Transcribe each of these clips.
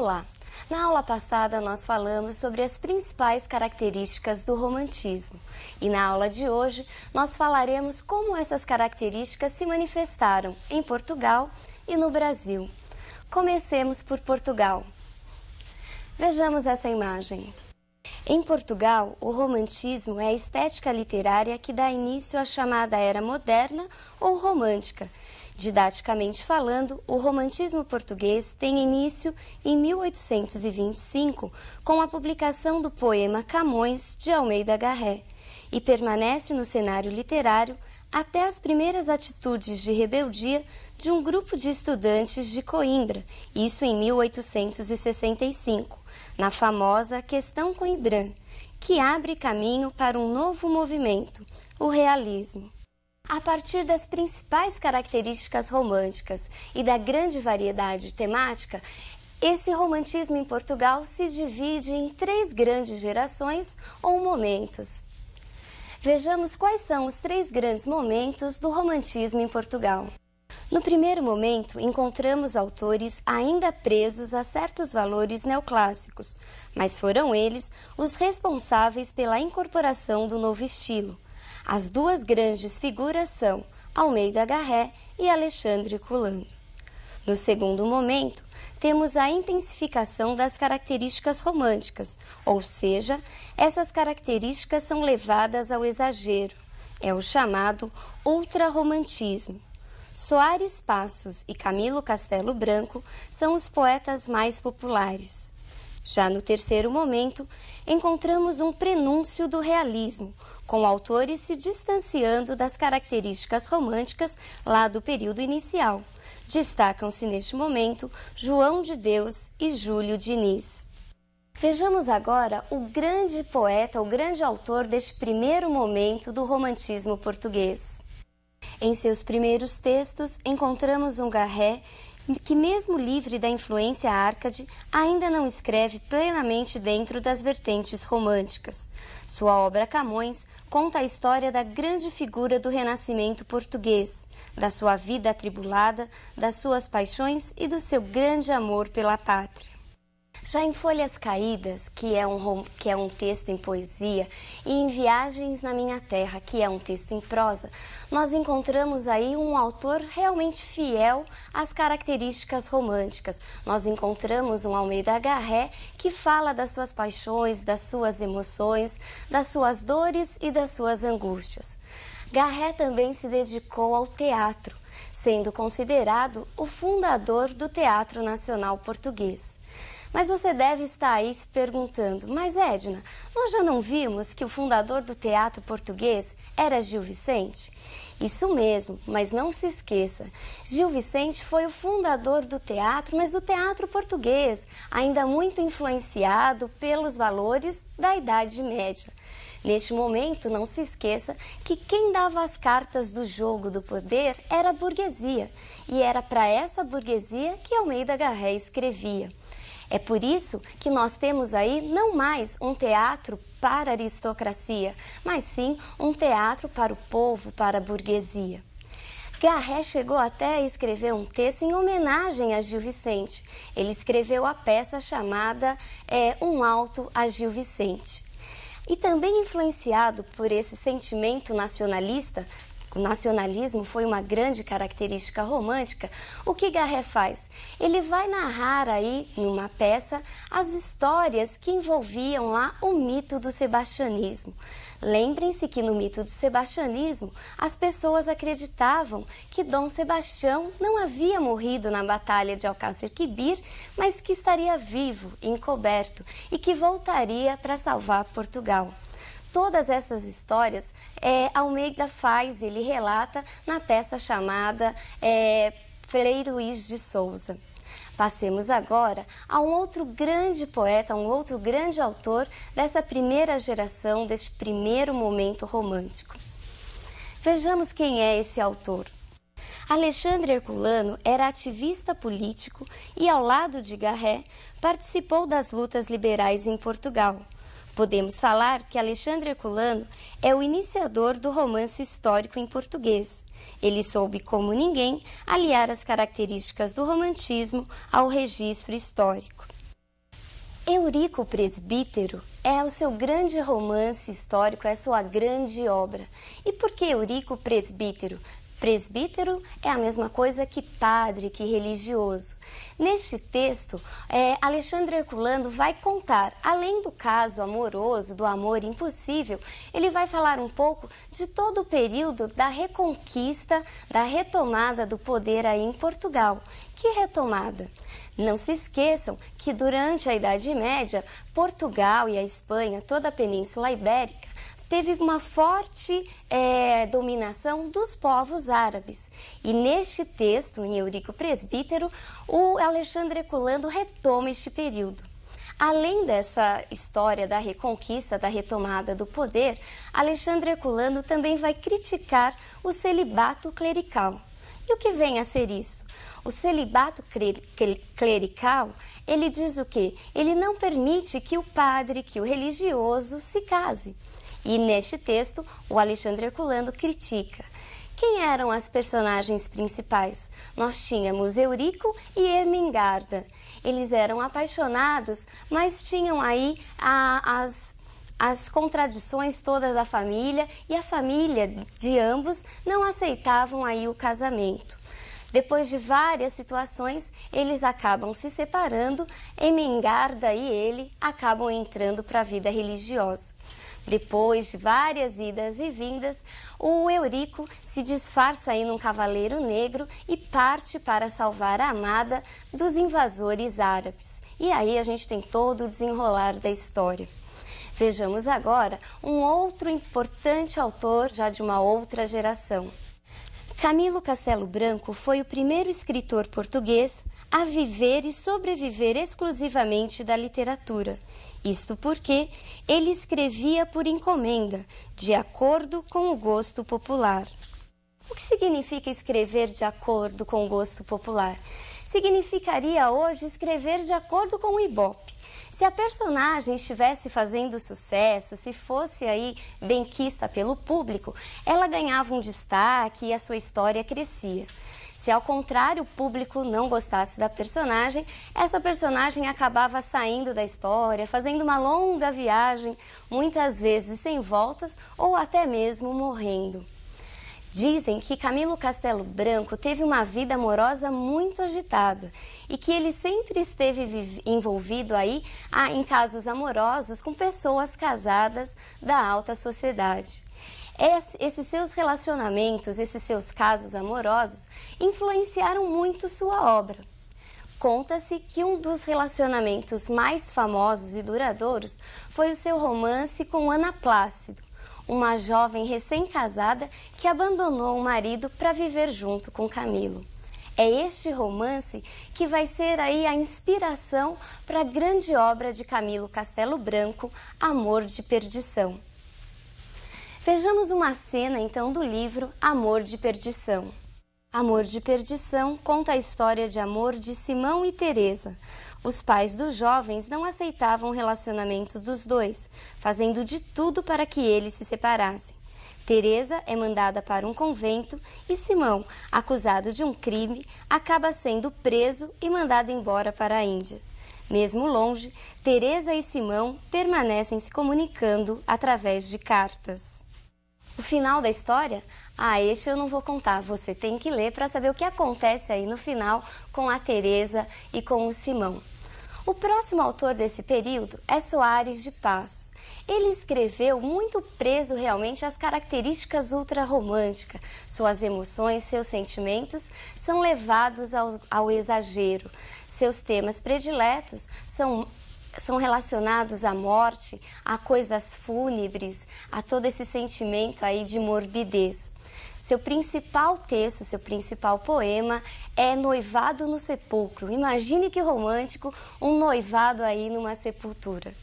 Olá! Na aula passada, nós falamos sobre as principais características do romantismo. E na aula de hoje, nós falaremos como essas características se manifestaram em Portugal e no Brasil. Comecemos por Portugal. Vejamos essa imagem. Em Portugal, o romantismo é a estética literária que dá início à chamada era moderna ou romântica, Didaticamente falando, o romantismo português tem início em 1825, com a publicação do poema Camões de Almeida Garré, e permanece no cenário literário até as primeiras atitudes de rebeldia de um grupo de estudantes de Coimbra, isso em 1865, na famosa Questão Coimbran, que abre caminho para um novo movimento, o realismo a partir das principais características românticas e da grande variedade temática, esse romantismo em Portugal se divide em três grandes gerações ou momentos. Vejamos quais são os três grandes momentos do romantismo em Portugal. No primeiro momento, encontramos autores ainda presos a certos valores neoclássicos, mas foram eles os responsáveis pela incorporação do novo estilo as duas grandes figuras são Almeida Garré e Alexandre Culano. No segundo momento, temos a intensificação das características românticas, ou seja, essas características são levadas ao exagero. É o chamado ultrarromantismo. Soares Passos e Camilo Castelo Branco são os poetas mais populares. Já no terceiro momento, encontramos um prenúncio do realismo, com autores se distanciando das características românticas lá do período inicial. Destacam-se neste momento João de Deus e Júlio Diniz. Vejamos agora o grande poeta, o grande autor deste primeiro momento do romantismo português. Em seus primeiros textos, encontramos um garré que, mesmo livre da influência árcade, ainda não escreve plenamente dentro das vertentes românticas. Sua obra Camões conta a história da grande figura do renascimento português, da sua vida atribulada, das suas paixões e do seu grande amor pela pátria. Já em Folhas Caídas, que é, um, que é um texto em poesia, e em Viagens na Minha Terra, que é um texto em prosa, nós encontramos aí um autor realmente fiel às características românticas. Nós encontramos um Almeida Garré que fala das suas paixões, das suas emoções, das suas dores e das suas angústias. Garré também se dedicou ao teatro, sendo considerado o fundador do Teatro Nacional Português. Mas você deve estar aí se perguntando: mas Edna, nós já não vimos que o fundador do teatro português era Gil Vicente? Isso mesmo, mas não se esqueça. Gil Vicente foi o fundador do teatro, mas do teatro português, ainda muito influenciado pelos valores da Idade Média. Neste momento, não se esqueça que quem dava as cartas do jogo do poder era a burguesia, e era para essa burguesia que Almeida Garré escrevia. É por isso que nós temos aí não mais um teatro para a aristocracia, mas sim um teatro para o povo, para a burguesia. Garré chegou até a escrever um texto em homenagem a Gil Vicente. Ele escreveu a peça chamada é, Um Alto a Gil Vicente. E também influenciado por esse sentimento nacionalista, o nacionalismo foi uma grande característica romântica. O que Garré faz? Ele vai narrar aí, numa peça, as histórias que envolviam lá o mito do sebastianismo. Lembrem-se que no mito do sebastianismo, as pessoas acreditavam que Dom Sebastião não havia morrido na batalha de Alcácer Quibir, mas que estaria vivo, encoberto, e que voltaria para salvar Portugal. Todas essas histórias é, Almeida faz, ele relata na peça chamada é, Frei Luiz de Souza. Passemos agora a um outro grande poeta, um outro grande autor dessa primeira geração, deste primeiro momento romântico. Vejamos quem é esse autor. Alexandre Herculano era ativista político e, ao lado de Garré, participou das lutas liberais em Portugal Podemos falar que Alexandre Herculano é o iniciador do romance histórico em português. Ele soube, como ninguém, aliar as características do romantismo ao registro histórico. Eurico Presbítero é o seu grande romance histórico, é sua grande obra. E por que Eurico Presbítero? Presbítero é a mesma coisa que padre, que religioso. Neste texto, é, Alexandre Herculano vai contar, além do caso amoroso, do amor impossível, ele vai falar um pouco de todo o período da reconquista, da retomada do poder aí em Portugal. Que retomada? Não se esqueçam que durante a Idade Média, Portugal e a Espanha, toda a Península Ibérica, teve uma forte é, dominação dos povos árabes. E neste texto, em Eurico Presbítero, o Alexandre Colando retoma este período. Além dessa história da reconquista, da retomada do poder, Alexandre Herculano também vai criticar o celibato clerical. E o que vem a ser isso? O celibato clerical, ele diz o quê? Ele não permite que o padre, que o religioso se case. E neste texto, o Alexandre Herculano critica. Quem eram as personagens principais? Nós tínhamos Eurico e Ermengarda. Eles eram apaixonados, mas tinham aí a, as as contradições todas da família e a família de ambos não aceitavam aí o casamento. Depois de várias situações, eles acabam se separando, Emengarda e ele acabam entrando para a vida religiosa. Depois de várias idas e vindas, o Eurico se disfarça em um cavaleiro negro e parte para salvar a amada dos invasores árabes. E aí a gente tem todo o desenrolar da história. Vejamos agora um outro importante autor, já de uma outra geração. Camilo Castelo Branco foi o primeiro escritor português a viver e sobreviver exclusivamente da literatura isto porque ele escrevia por encomenda, de acordo com o gosto popular. O que significa escrever de acordo com o gosto popular? Significaria hoje escrever de acordo com o Ibope. Se a personagem estivesse fazendo sucesso, se fosse aí benquista pelo público, ela ganhava um destaque e a sua história crescia. Se ao contrário o público não gostasse da personagem, essa personagem acabava saindo da história, fazendo uma longa viagem, muitas vezes sem voltas ou até mesmo morrendo. Dizem que Camilo Castelo Branco teve uma vida amorosa muito agitada e que ele sempre esteve envolvido aí ah, em casos amorosos com pessoas casadas da alta sociedade esses seus relacionamentos, esses seus casos amorosos influenciaram muito sua obra. Conta-se que um dos relacionamentos mais famosos e duradouros foi o seu romance com Ana Plácido, uma jovem recém-casada que abandonou o marido para viver junto com Camilo. É este romance que vai ser aí a inspiração para a grande obra de Camilo Castelo Branco, Amor de Perdição. Vejamos uma cena então do livro Amor de Perdição. Amor de Perdição conta a história de amor de Simão e Teresa. Os pais dos jovens não aceitavam o relacionamento dos dois, fazendo de tudo para que eles se separassem. Teresa é mandada para um convento e Simão, acusado de um crime, acaba sendo preso e mandado embora para a Índia. Mesmo longe, Teresa e Simão permanecem se comunicando através de cartas. O final da história, ah, este eu não vou contar. Você tem que ler para saber o que acontece aí no final com a Teresa e com o Simão. O próximo autor desse período é Soares de Passos. Ele escreveu muito preso realmente às características ultrarromânticas. Suas emoções, seus sentimentos são levados ao, ao exagero. Seus temas prediletos são são relacionados à morte, a coisas fúnebres, a todo esse sentimento aí de morbidez. Seu principal texto, seu principal poema é Noivado no Sepulcro. Imagine que romântico um noivado aí numa sepultura.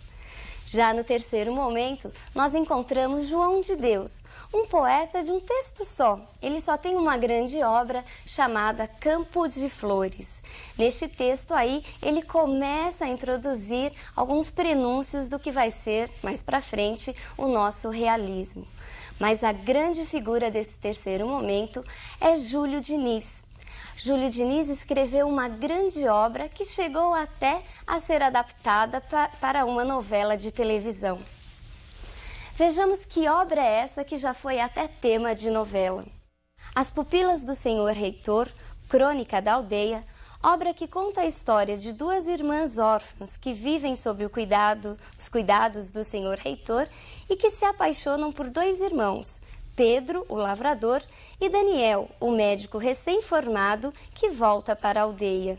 Já no terceiro momento, nós encontramos João de Deus, um poeta de um texto só. Ele só tem uma grande obra chamada Campo de Flores. Neste texto aí, ele começa a introduzir alguns prenúncios do que vai ser mais para frente o nosso realismo. Mas a grande figura desse terceiro momento é Júlio Diniz, Júlio Diniz escreveu uma grande obra que chegou até a ser adaptada para uma novela de televisão. Vejamos que obra é essa que já foi até tema de novela. As Pupilas do Senhor Reitor, Crônica da Aldeia, obra que conta a história de duas irmãs órfãs que vivem sob o cuidado, os cuidados do senhor reitor e que se apaixonam por dois irmãos, Pedro, o lavrador, e Daniel, o médico recém-formado que volta para a aldeia.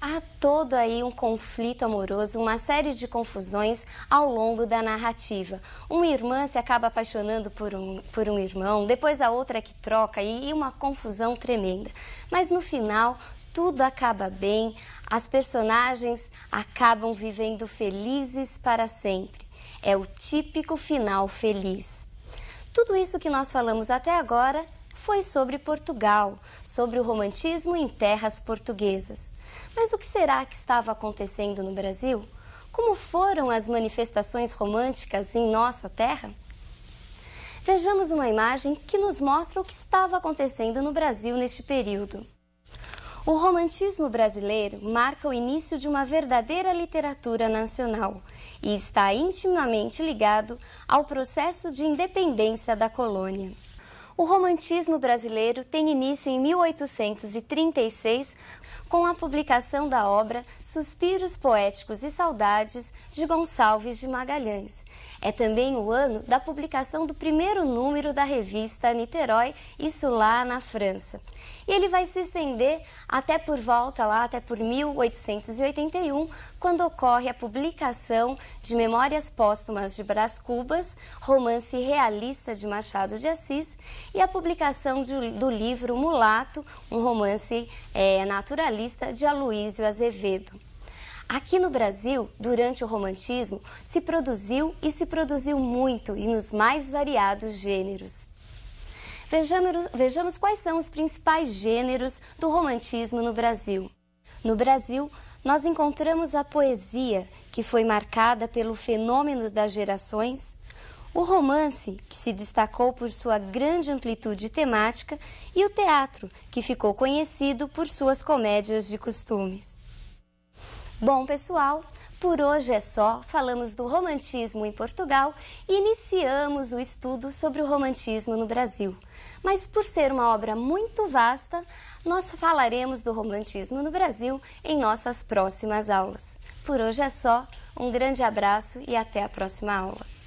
Há todo aí um conflito amoroso, uma série de confusões ao longo da narrativa. Uma irmã se acaba apaixonando por um, por um irmão, depois a outra que troca e uma confusão tremenda. Mas no final, tudo acaba bem, as personagens acabam vivendo felizes para sempre. É o típico final feliz. Tudo isso que nós falamos até agora foi sobre Portugal, sobre o romantismo em terras portuguesas. Mas o que será que estava acontecendo no Brasil? Como foram as manifestações românticas em nossa terra? Vejamos uma imagem que nos mostra o que estava acontecendo no Brasil neste período. O romantismo brasileiro marca o início de uma verdadeira literatura nacional e está intimamente ligado ao processo de independência da colônia. O romantismo brasileiro tem início em 1836 com a publicação da obra Suspiros Poéticos e Saudades de Gonçalves de Magalhães. É também o ano da publicação do primeiro número da revista Niterói, isso lá na França. E ele vai se estender até por volta lá, até por 1881, quando ocorre a publicação de Memórias Póstumas de Brás Cubas, romance realista de Machado de Assis, e a publicação de, do livro Mulato, um romance é, naturalista de Aloísio Azevedo. Aqui no Brasil, durante o romantismo, se produziu e se produziu muito e nos mais variados gêneros. Vejamos, vejamos quais são os principais gêneros do romantismo no Brasil. No Brasil, nós encontramos a poesia, que foi marcada pelo fenômeno das gerações, o romance, que se destacou por sua grande amplitude temática, e o teatro, que ficou conhecido por suas comédias de costumes. Bom, pessoal, por hoje é só. Falamos do romantismo em Portugal e iniciamos o estudo sobre o romantismo no Brasil. Mas por ser uma obra muito vasta, nós falaremos do romantismo no Brasil em nossas próximas aulas. Por hoje é só. Um grande abraço e até a próxima aula.